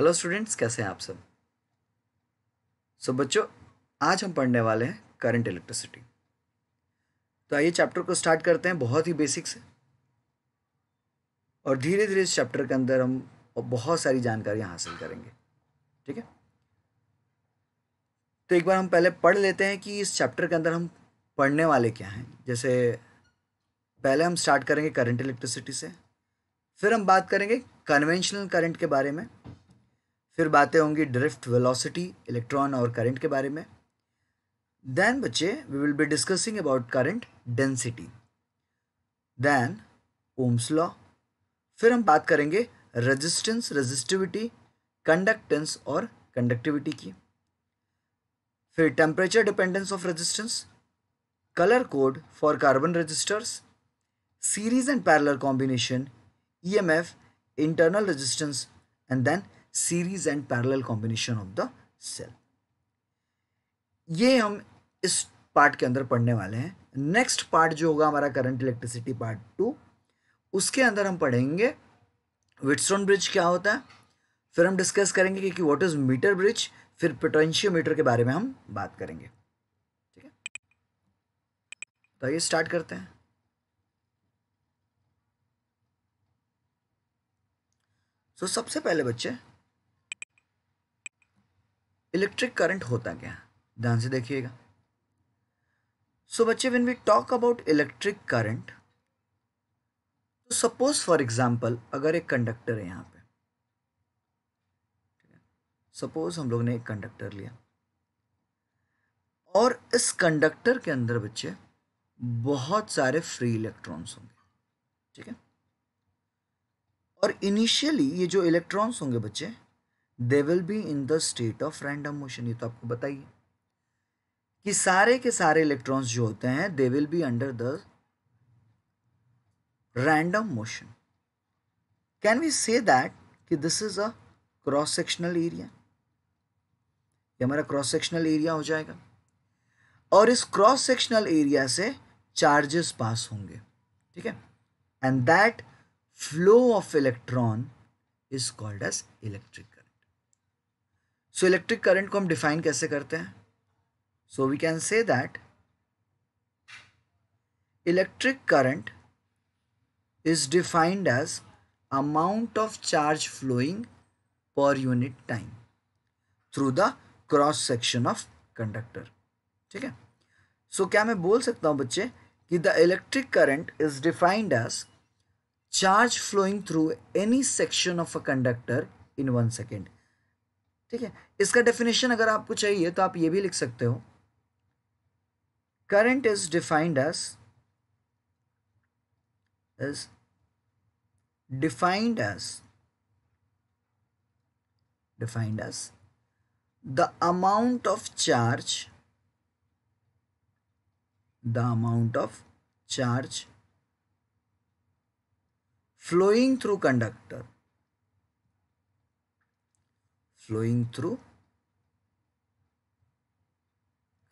Hello students कैसे हैं आप सब सो so, बच्चों आज हम पढ़ने वाले हैं करंट इलेक्ट्रिसिटी तो आइए चैप्टर को स्टार्ट करते हैं बहुत ही बेसिक से और धीरे धीरे इस चैप्टर के अंदर हम बहुत सारी जानकारियां हासिल करेंगे ठीक है तो एक बार हम पहले पढ़ लेते हैं कि इस चैप्टर के अंदर हम पढ़ने वाले क्या हैं जैसे पहले हम स्टार्ट करेंगे करंट इलेक्ट्रिसिटी से फिर हम बात करेंगे कन्वेंशनल करंट के बारे में फिर बातें होंगी ड्रिफ्ट वेलोसिटी इलेक्ट्रॉन और करंट के बारे में देन बच्चे we will be discussing about current density then Ohm's law फिर हम बात करेंगे रेजिस्टेंस रेजिस्टिविटी कंडक्टेंस और कंडक्टिविटी की फिर temperature dependence of resistance color code for carbon resistors, series and parallel combination, EMF, internal resistance and then series and parallel combination of the cell ये हम इस पार्ट के अंदर पढ़ने वाले हैं नेक्स्ट पार्ट जो होगा हमारा करंट इलेक्ट्रिसिटी पार्ट टू उसके अंदर हम पढ़ेंगे विटस्टोन ब्रिज क्या होता है फिर हम डिस्कस करेंगे कि, what what is metre bridge फिर मीटर के बारे में हम बात करेंगे ठीक है तो आइए स्टार्ट करते हैं सो so, सबसे पहले बच्चे इलेक्ट्रिक करंट होता क्या है ध्यान से देखिएगा सो बच्चे when we talk about electric current तो सपोज फॉर एग्जांपल अगर एक कंडक्टर है यहां पे सपोज हम लोग ने एक कंडक्टर लिया और इस कंडक्टर के अंदर बच्चे बहुत सारे फ्री इलेक्ट्रॉन्स होंगे ठीक है और इनिशियली ये जो इलेक्ट्रॉन्स होंगे बच्चे they will be in the state of random motion ये तो आपको बताइए कि सारे के सारे इलेक्ट्रॉन्स जो होते हैं they will be under the random motion can we say that कि this is a cross sectional area ये हमारा क्रॉस सेक्शनल एरिया हो जाएगा और इस क्रॉस सेक्शनल एरिया से चार्जेस पास होंगे ठीक है and that flow of electron is called as electric so electric current को हम डिफाइन कैसे करते हैं so we can say that electric current is defined as amount of charge flowing per unit time through the cross section of conductor ठीक है सो क्या मैं बोल सकता हूं बच्चे कि the electric current is defined as charge flowing through any section of a conductor in one second ठीक है इसका डेफिनेशन अगर आपको चाहिए तो आप ये भी लिख सकते हो current is defined as is defined as defined as the amount of charge the amount of charge flowing through conductor flowing through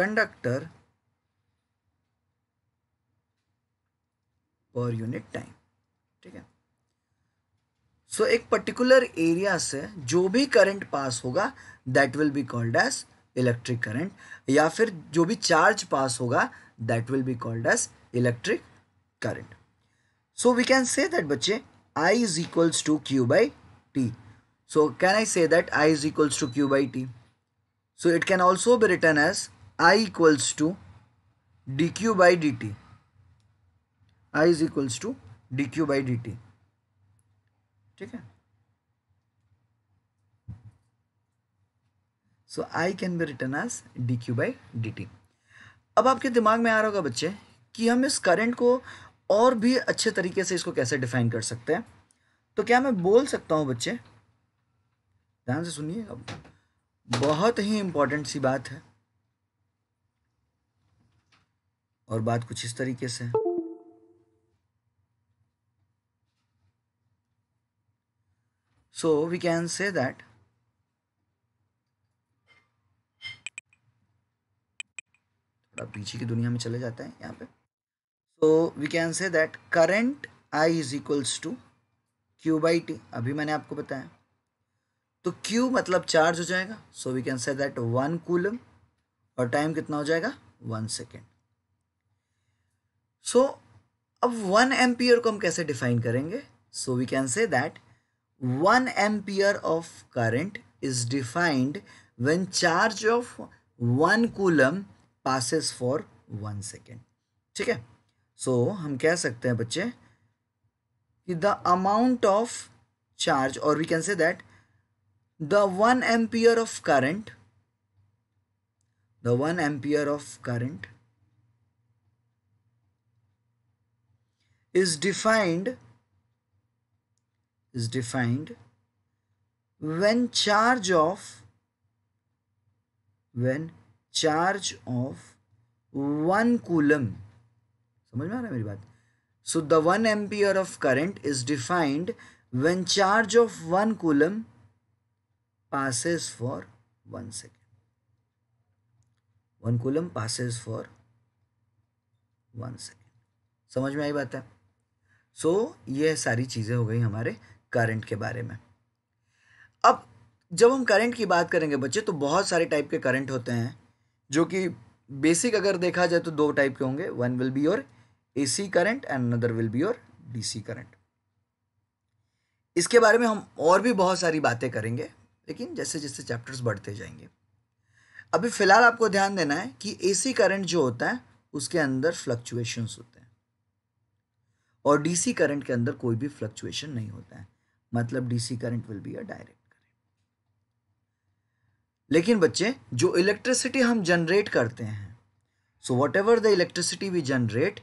conductor per unit time ठीक है सो एक पर्टिकुलर एरिया से जो भी करंट पास होगा that will be called as electric current या फिर जो भी चार्ज पास होगा that will be called as electric current so we can say that बच्चे I is equals to Q by T So can I say that i is equals to q by t? So it can also be written as i equals to dq by dt. i is equals to dq by dt. ठीक है so I can be written as D Q by D T अब आपके दिमाग में आ रहा होगा बच्चे कि हम इस करंट को और भी अच्छे तरीके से इसको कैसे डिफाइन कर सकते हैं तो क्या मैं बोल सकता हूं बच्चे ध्यान से सुनिए अब बहुत ही इंपॉर्टेंट सी बात है और बात कुछ इस तरीके से है so we can say that थोड़ा पीछे की दुनिया में चले जाते हैं यहां पे so we can say that current I is equals to Q by T अभी मैंने आपको बताया तो क्यू मतलब चार्ज हो जाएगा so we can say that one coulomb और टाइम कितना हो जाएगा वन सेकेंड सो अब वन एम्पियर को हम कैसे डिफाइन करेंगे so we can say that one ampere of current is defined when charge of one coulomb passes for one second ठीक है सो हम कह सकते हैं बच्चे कि द अमाउंट ऑफ चार्ज और we can say that the 1 ampere of current the 1 ampere of current is defined is defined when charge of when charge of 1 coulomb समझ में आ रहा है मेरी बात 1 ampere of current is defined when charge of 1 coulomb passes for 1 second. 1 coulomb passes for 1 second. समझ में आई बात है सो so, ये सारी चीज़ें हो गई हमारे current के बारे में अब जब हम करंट की बात करेंगे बच्चे तो बहुत सारे टाइप के करंट होते हैं जो कि बेसिक अगर देखा जाए तो दो टाइप के होंगे one will be your AC current and another will be your DC current इसके बारे में हम और भी बहुत सारी बातें करेंगे लेकिन जैसे जैसे चैप्टर्स बढ़ते जाएंगे अभी फ़िलहाल आपको ध्यान देना है कि एसी करंट जो होता है उसके अंदर फ्लक्चुएशंस होते हैं और डीसी करंट के अंदर कोई भी फ्लक्चुएशन नहीं होता है मतलब DC current will be a direct current लेकिन बच्चे जो इलेक्ट्रिसिटी हम जनरेट करते हैं so whatever the electricity we generate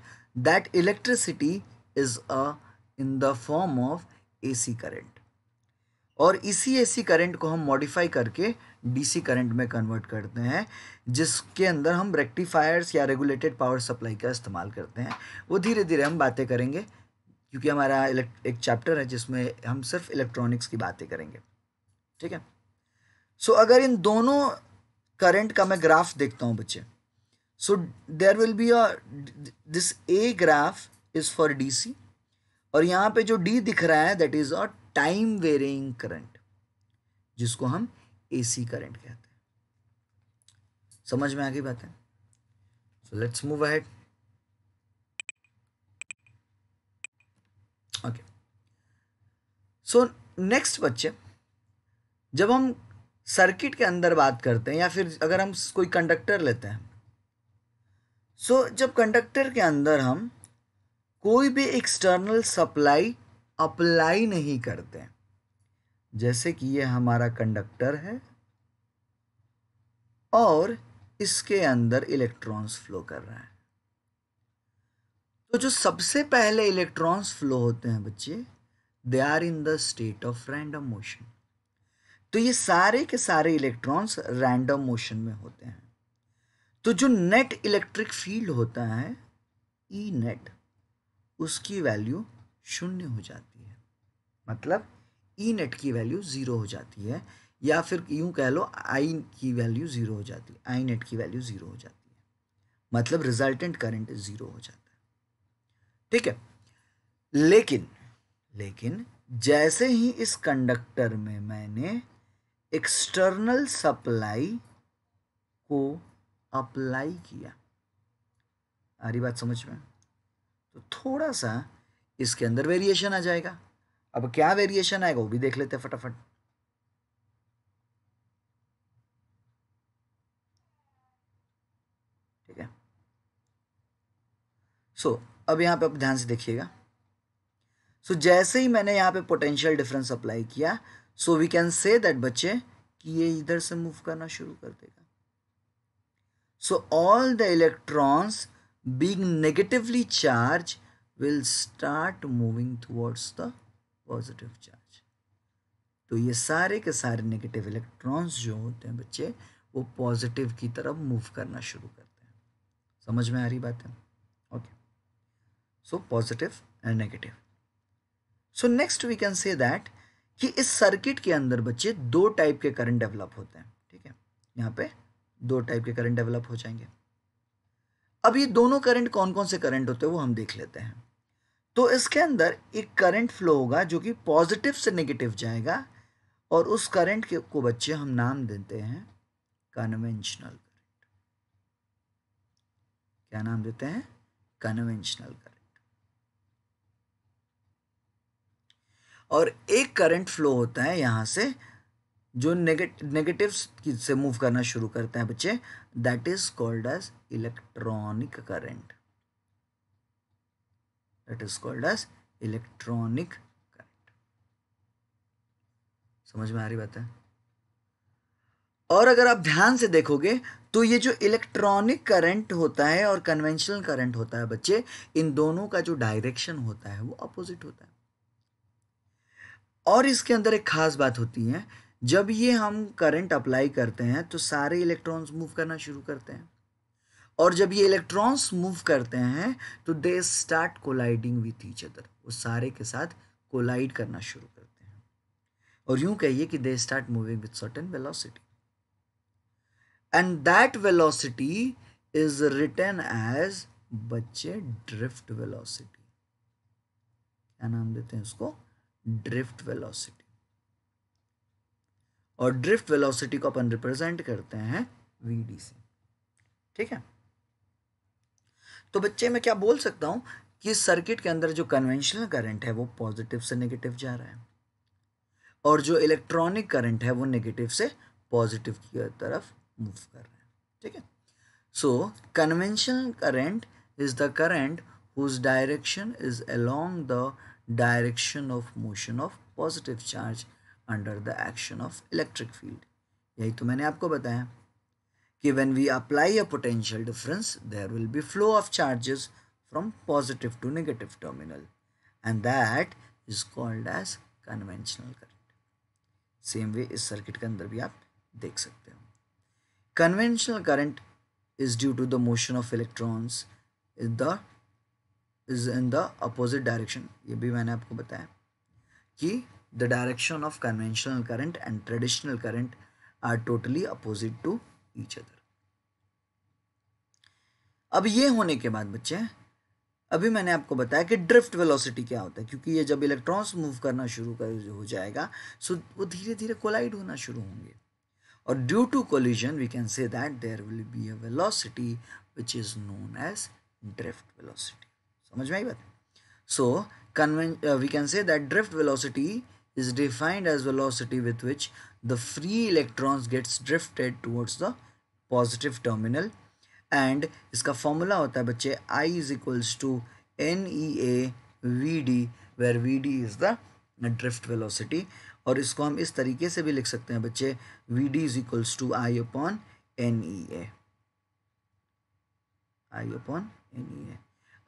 that electricity is a in the form of AC current और इसी एसी करंट को हम मॉडिफाई करके डीसी करंट में कन्वर्ट करते हैं जिसके अंदर हम रेक्टिफायर्स या रेगुलेटेड पावर सप्लाई का इस्तेमाल करते हैं वो धीरे धीरे हम बातें करेंगे क्योंकि हमारा एक चैप्टर है जिसमें हम सिर्फ इलेक्ट्रॉनिक्स की बातें करेंगे ठीक है सो so, अगर इन दोनों करंट का मैं ग्राफ देखता हूँ बच्चे so there will be a this A graph is for DC और यहाँ पे जो डी दिख रहा है that is a time varying current जिसको हम एसी करंट कहते हैं समझ में आ गई बात है so let's move ahead okay so next बच्चे जब हम सर्किट के अंदर बात करते हैं या फिर अगर हम कोई कंडक्टर लेते हैं सो so, जब कंडक्टर के अंदर हम कोई भी एक्सटर्नल सप्लाई अप्लाई नहीं करते जैसे कि यह हमारा कंडक्टर है और इसके अंदर इलेक्ट्रॉन्स फ्लो कर रहा है तो जो सबसे पहले इलेक्ट्रॉन्स फ्लो होते हैं बच्चे they are in the state of random motion तो ये सारे के सारे इलेक्ट्रॉन्स रैंडम मोशन में होते हैं तो जो नेट इलेक्ट्रिक फील्ड होता है ई e नेट उसकी वैल्यू शून्य हो जाती है मतलब ई e नेट की वैल्यू ज़ीरो हो जाती है या फिर यूँ कह लो आई की वैल्यू ज़ीरो हो जाती है आई नेट की वैल्यू ज़ीरो हो जाती है मतलब रिजल्टेंट करंट ज़ीरो हो जाता है ठीक है लेकिन लेकिन जैसे ही इस कंडक्टर में मैंने एक्सटर्नल सप्लाई को अप्लाई किया आ रही बात समझ में तो थोड़ा सा इसके अंदर वेरिएशन आ जाएगा अब क्या वेरिएशन आएगा वो भी देख लेते फटाफट ठीक है सो अब यहां पे आप ध्यान से देखिएगा सो so, जैसे ही मैंने यहां पे पोटेंशियल डिफरेंस अप्लाई किया so we can say that बच्चे कि ये इधर से मूव करना शुरू कर देगा so all the electrons being negatively charge will start moving towards the positive charge. तो ये सारे के सारे नेगेटिव इलेक्ट्रॉन्स जो होते हैं बच्चे वो पॉजिटिव की तरफ मूव करना शुरू करते हैं समझ में आ रही बात है okay so positive and negative so next we can say that कि इस सर्किट के अंदर बच्चे दो टाइप के करंट डेवलप होते हैं ठीक है यहाँ पे दो टाइप के करंट डेवलप हो जाएंगे अब ये दोनों करंट कौन कौन से करंट होते हैं वो हम देख लेते हैं तो इसके अंदर एक करंट फ्लो होगा जो कि पॉजिटिव से नेगेटिव जाएगा और उस करंट के को बच्चे हम नाम देते हैं कन्वेंशनल करंट क्या नाम देते हैं कन्वेंशनल करंट और एक करंट फ्लो होता है यहाँ से जो नेगेटिव से मूव करना शुरू करते हैं बच्चे that is called as electronic current that is called as electronic current. समझ में आ रही बात है और अगर आप ध्यान से देखोगे तो ये जो इलेक्ट्रॉनिक करंट होता है और कन्वेंशनल करंट होता है बच्चे इन दोनों का जो डायरेक्शन होता है वो अपोजिट होता है और इसके अंदर एक खास बात होती है जब ये हम करंट अप्लाई करते हैं तो सारे इलेक्ट्रॉन्स मूव करना शुरू करते हैं और जब ये इलेक्ट्रॉन्स मूव करते हैं तो they start colliding with each other वो सारे के साथ कोलाइड करना शुरू करते हैं और यूं कहिए कि they start moving with certain velocity and that velocity is written as बच्चे ड्रिफ्ट वेलोसिटी क्या नाम देते हैं उसको ड्रिफ्ट वेलोसिटी और ड्रिफ्ट वेलोसिटी को अपन रिप्रेजेंट करते हैं वी डी से ठीक है तो बच्चे मैं क्या बोल सकता हूँ कि सर्किट के अंदर जो कन्वेंशनल करंट है वो पॉजिटिव से नेगेटिव जा रहा है और जो इलेक्ट्रॉनिक करंट है वो नेगेटिव से पॉजिटिव की तरफ मूव कर रहा है ठीक है so conventional current is the current whose direction is along the direction of motion of positive charge under the action of electric field यही तो मैंने आपको बताया given we apply a potential difference there will be flow of charges from positive to negative terminal and that is called as conventional current same way is circuit ke andar bhi aap dekh sakte ho conventional current is due to the motion of electrons in the is in the opposite direction ye bhi maine aapko bataya ki the direction of conventional current and traditional current are totally opposite to नीचे तरफ अब ये होने के बाद बच्चे अभी मैंने आपको बताया कि ड्रिफ्ट वेलोसिटी क्या होता है क्योंकि ये जब इलेक्ट्रॉन्स मूव करना शुरू कर हो जाएगा सो वो धीरे धीरे कोलाइड होना शुरू होंगे और due to collision we can say that there will be a velocity which is known as drift velocity समझ में आई बात सो कन्वें we can say that drift velocity is defined as velocity with which the free electrons gets drifted towards the positive terminal and इसका formula होता है बच्चे I is equals to N E A V D where V D is the drift velocity और इसको हम इस तरीके से भी लिख सकते हैं बच्चे V D is equals to I upon N E A I upon N E A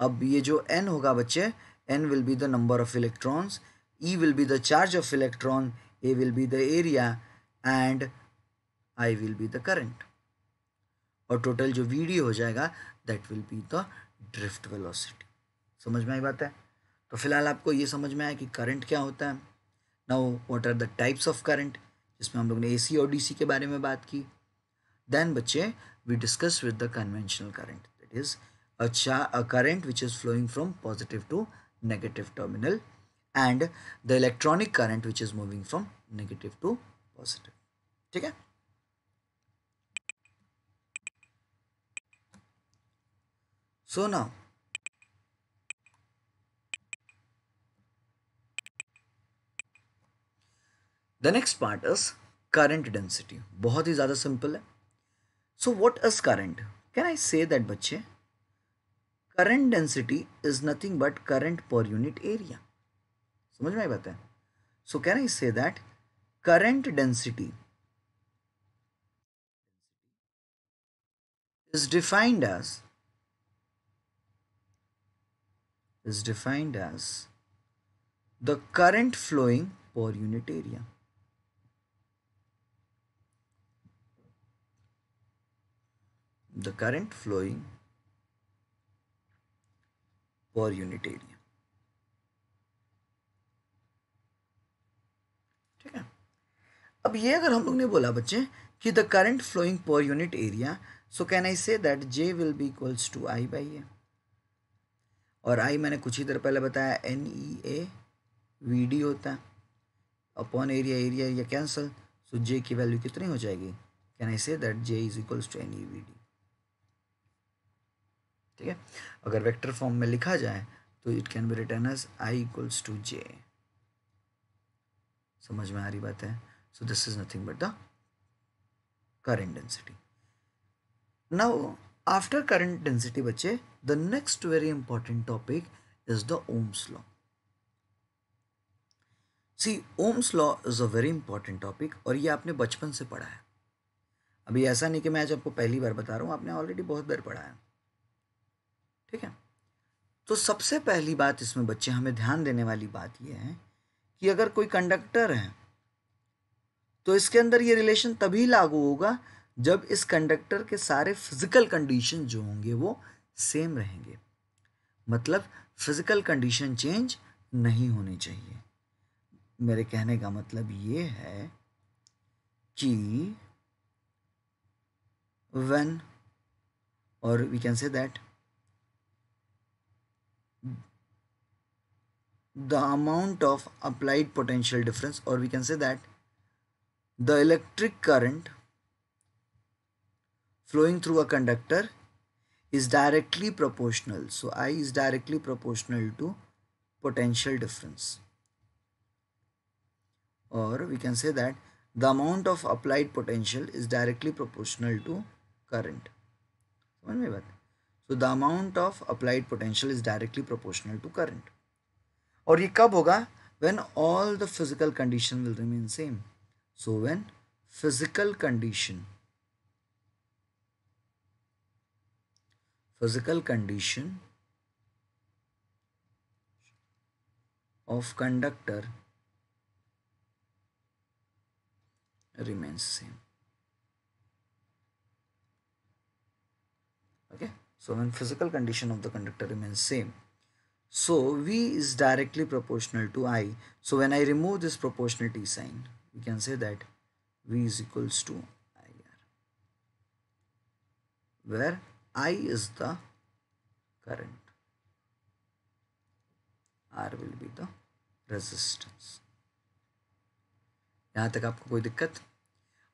अब ये जो एन होगा बच्चे N will be the number of electrons E will be the charge of electron A will be the area and I will be the current और total जो V D हो जाएगा that will be the drift velocity समझ में आई बात है तो फिलहाल आपको ये समझ में आया कि करंट क्या होता है now what are the types of current जिसमें हम लोग ने एसी और डीसी के बारे में बात की देन बच्चे we discuss with the conventional current that is a current which is flowing from positive to negative terminal and the electronic current which is moving from negative to positive ठीक है So now, the next part is current density बहुत ही ज़्यादा simple है so what is current can I say that बच्चे current density is nothing but current per unit area समझ में आई बात है so can I say that current density is defined as is defined as the current flowing per unit area. The current flowing per unit area. ठीक है अब ये अगर हम लोग ने बोला बच्चे कि the current flowing per unit area. So can I say that J will be equals to I by ए और आई मैंने कुछ ही देर पहले बताया N E A V D होता है upon area area area cancel so J की वैल्यू कितनी हो जाएगी can I say that J is equals to N E V D ठीक है अगर वेक्टर फॉर्म में लिखा जाए तो it can be written as I equals to J समझ में आ रही बात है so this is nothing but the current density now after current density बच्चे the next very important topic is the Ohm's law see Ohm's law is a very important topic और ये आपने बचपन से पढ़ा है अभी ऐसा नहीं कि मैं आज आपको पहली बार बता रहा हूँ आपने ऑलरेडी बहुत बार पढ़ा है ठीक है तो सबसे पहली बात इसमें बच्चे हमें ध्यान देने वाली बात यह है कि अगर कोई कंडक्टर है तो इसके अंदर ये रिलेशन तभी लागू होगा जब इस कंडक्टर के सारे फिजिकल कंडीशन जो होंगे वो सेम रहेंगे मतलब फिजिकल कंडीशन चेंज नहीं होने चाहिए मेरे कहने का मतलब ये है कि वेन और we can say that the amount of applied potential difference और we can say that the electric current flowing through a conductor is directly proportional. So I is directly proportional to potential difference. Or we can say that the amount of applied potential is directly proportional to current. So the amount of applied potential is directly proportional to current. Or when all the physical condition will remain same. So when physical condition physical condition of conductor remains same okay so when physical condition of the conductor remains same so v is directly proportional to i so when i remove this proportionality sign we can say that v is equals to ir where I is the current. R will be the resistance. यहां तक आपको कोई दिक्कत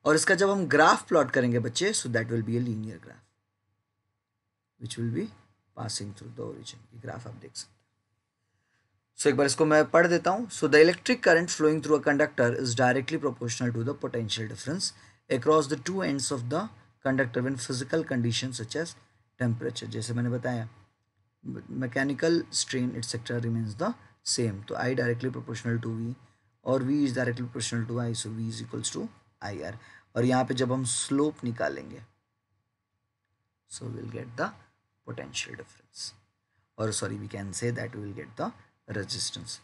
और इसका जब हम graph plot करेंगे बच्चे so that will be a linear graph which will be passing through the origin ये ग्राफ आप देख सकते हैं सो so, एक बार इसको मैं पढ़ देता हूं so the electric current flowing through a conductor is directly proportional to the potential difference across the two ends of the conductor in physical condition such as temperature जैसे मैंने बताया mechanical strain etcetera remains the same तो I directly proportional to V और V is directly proportional to I so V is equals to I R और यहाँ पे जब हम स्लोप निकालेंगे so will get the potential difference और sorry we can say that will get the resistance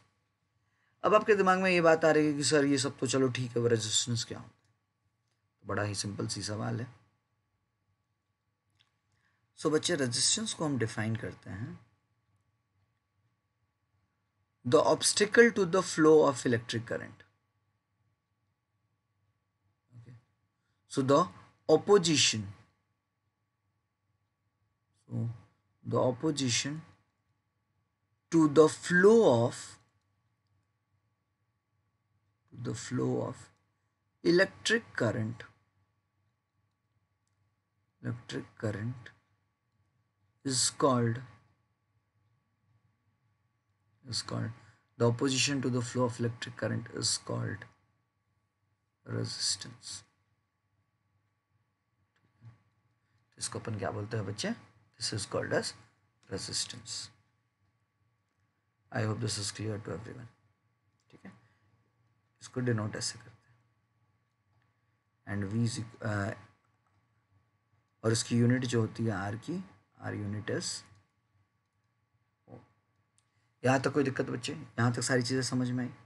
अब आपके दिमाग में ये बात आ रही है कि सर ये सब तो चलो ठीक है वो रजिस्टेंस क्या होता है तो बड़ा ही सिंपल सी सवाल है सो so, बच्चे रेजिस्टेंस को हम डिफाइन करते हैं the obstacle to the flow of electric current so the opposition the opposition to the flow of the flow of electric current electric current is called is called the opposition to the flow of electric current is called resistance इसको अपन क्या बोलते हैं बच्चे this is called as resistance I hope this is clear to everyone ठीक है इसको denote ऐसे करते हैं एंड वी uh, और इसकी यूनिट जो होती है आर की आर यूनिट एस यहाँ तक कोई दिक्कत बच्चे यहाँ तक सारी चीज़ें समझ में आई